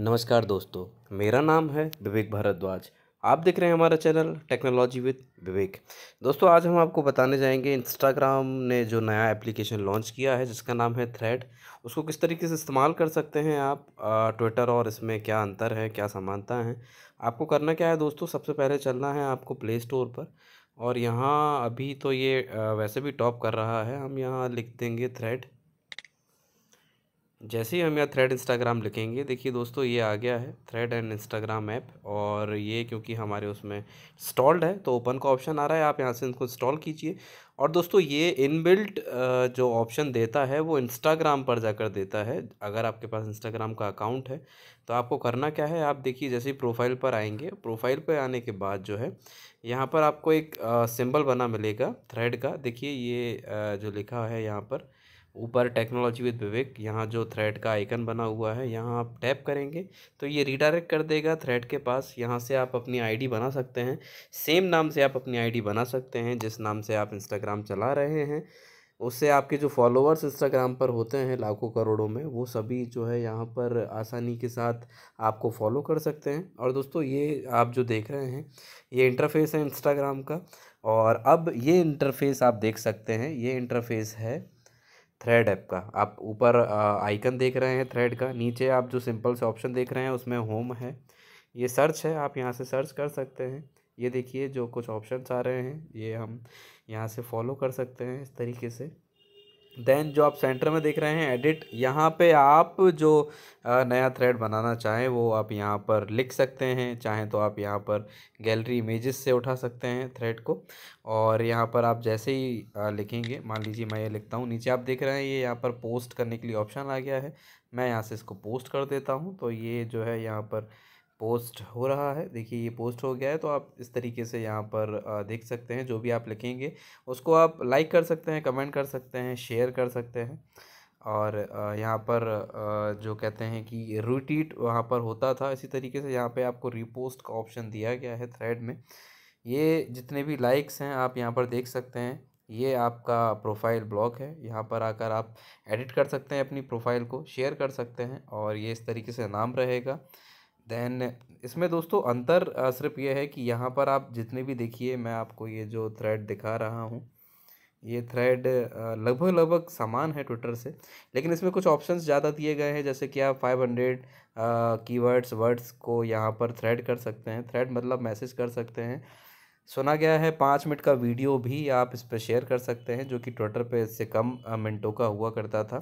नमस्कार दोस्तों मेरा नाम है विवेक भारद्वाज आप देख रहे हैं हमारा चैनल टेक्नोलॉजी विद विवेक दोस्तों आज हम आपको बताने जाएंगे इंस्टाग्राम ने जो नया एप्लीकेशन लॉन्च किया है जिसका नाम है थ्रेड उसको किस तरीके से इस्तेमाल कर सकते हैं आप ट्विटर और इसमें क्या अंतर है क्या समानता है आपको करना क्या है दोस्तों सबसे पहले चलना है आपको प्ले स्टोर पर और यहाँ अभी तो ये वैसे भी टॉप कर रहा है हम यहाँ लिख देंगे थ्रेड जैसे ही हम यहाँ थ्रेड इंस्टाग्राम लिखेंगे देखिए दोस्तों ये आ गया है थ्रेड एंड इंस्टाग्राम ऐप और ये क्योंकि हमारे उसमें इंस्टॉल्ड है तो ओपन का ऑप्शन आ रहा है आप यहाँ से इनको इंस्टॉल कीजिए और दोस्तों ये इनबिल्ट जो ऑप्शन देता है वो इंस्टाग्राम पर जाकर देता है अगर आपके पास इंस्टाग्राम का अकाउंट है तो आपको करना क्या है आप देखिए जैसे ही प्रोफाइल पर आएंगे प्रोफाइल पर आने के बाद जो है यहाँ पर आपको एक सिंबल बना मिलेगा थ्रेड का देखिए ये जो लिखा है यहाँ पर ऊपर टेक्नोलॉजी विद विवेक यहाँ जो थ्रेड का आइकन बना हुआ है यहाँ आप टैप करेंगे तो ये रिडायरेक्ट कर देगा थ्रेड के पास यहाँ से आप अपनी आईडी बना सकते हैं सेम नाम से आप अपनी आईडी बना सकते हैं जिस नाम से आप इंस्टाग्राम चला रहे हैं उससे आपके जो फॉलोअर्स इंस्टाग्राम पर होते हैं लाखों करोड़ों में वो सभी जो है यहाँ पर आसानी के साथ आपको फॉलो कर सकते हैं और दोस्तों ये आप जो देख रहे हैं ये इंटरफेस है इंस्टाग्राम का और अब ये इंटरफेस आप देख सकते हैं ये इंटरफेस है थ्रेड ऐप का आप ऊपर आइकन देख रहे हैं थ्रेड का नीचे आप जो सिंपल से ऑप्शन देख रहे हैं उसमें होम है ये सर्च है आप यहाँ से सर्च कर सकते हैं ये देखिए जो कुछ ऑप्शंस आ रहे हैं ये हम यहाँ से फॉलो कर सकते हैं इस तरीके से देन जो आप सेंटर में देख रहे हैं एडिट यहाँ पे आप जो नया थ्रेड बनाना चाहें वो आप यहाँ पर लिख सकते हैं चाहें तो आप यहाँ पर गैलरी इमेजेस से उठा सकते हैं थ्रेड को और यहाँ पर आप जैसे ही लिखेंगे मान लीजिए मैं ये लिखता हूँ नीचे आप देख रहे हैं ये यहाँ पर पोस्ट करने के लिए ऑप्शन आ गया है मैं यहाँ से इसको पोस्ट कर देता हूँ तो ये जो है यहाँ पर पोस्ट हो रहा है देखिए ये पोस्ट हो गया है तो आप इस तरीके से यहाँ पर देख सकते हैं जो भी आप लिखेंगे उसको आप लाइक कर सकते हैं कमेंट कर सकते हैं शेयर कर सकते हैं और यहाँ पर जो कहते हैं कि रूटीट वहाँ पर होता था इसी तरीके से यहाँ पे आपको रिपोस्ट का ऑप्शन दिया गया है थ्रेड में ये जितने भी लाइक्स हैं आप यहाँ पर देख सकते हैं ये आपका प्रोफाइल ब्लॉक है यहाँ पर आकर आप एडिट कर सकते हैं अपनी प्रोफाइल को शेयर कर सकते हैं और ये इस तरीके से नाम रहेगा देन इसमें दोस्तों अंतर सिर्फ ये है कि यहाँ पर आप जितने भी देखिए मैं आपको ये जो थ्रेड दिखा रहा हूँ ये थ्रेड लगभग लगभग समान है ट्विटर से लेकिन इसमें कुछ ऑप्शंस ज़्यादा दिए गए हैं जैसे कि आप फाइव हंड्रेड कीवर्ड्स वर्ड्स को यहाँ पर थ्रेड कर सकते हैं थ्रेड मतलब मैसेज कर सकते हैं सुना गया है पाँच मिनट का वीडियो भी आप इस पर शेयर कर सकते हैं जो कि ट्विटर पे इससे कम मिनटों का हुआ करता था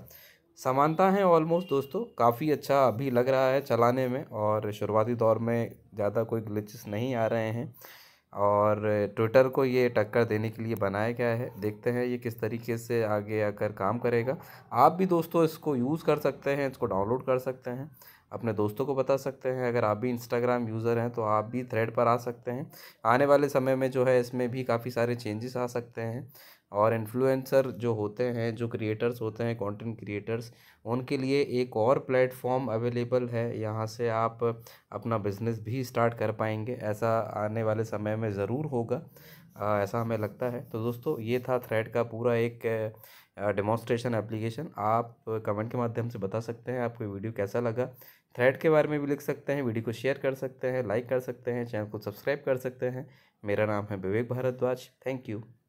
समानता है ऑलमोस्ट दोस्तों काफ़ी अच्छा अभी लग रहा है चलाने में और शुरुआती दौर में ज़्यादा कोई ग्लिचेस नहीं आ रहे हैं और ट्विटर को ये टक्कर देने के लिए बनाया गया है देखते हैं ये किस तरीके से आगे आकर काम करेगा आप भी दोस्तों इसको यूज़ कर सकते हैं इसको डाउनलोड कर सकते हैं अपने दोस्तों को बता सकते हैं अगर आप भी इंस्टाग्राम यूज़र हैं तो आप भी थ्रेड पर आ सकते हैं आने वाले समय में जो है इसमें भी काफ़ी सारे चेंजेस आ सकते हैं और इन्फ्लुएंसर जो होते हैं जो क्रिएटर्स होते हैं कंटेंट क्रिएटर्स उनके लिए एक और प्लेटफॉर्म अवेलेबल है यहाँ से आप अपना बिज़नेस भी स्टार्ट कर पाएंगे ऐसा आने वाले समय में ज़रूर होगा आ, ऐसा हमें लगता है तो दोस्तों ये था थ्रेड का पूरा एक डेमोन्स्ट्रेशन एप्लीकेशन आप कमेंट के माध्यम से बता सकते हैं आपको वीडियो कैसा लगा थ्रेड के बारे में भी लिख सकते हैं वीडियो को शेयर कर सकते हैं लाइक कर सकते हैं चैनल को सब्सक्राइब कर सकते हैं मेरा नाम है विवेक भारद्वाज थैंक यू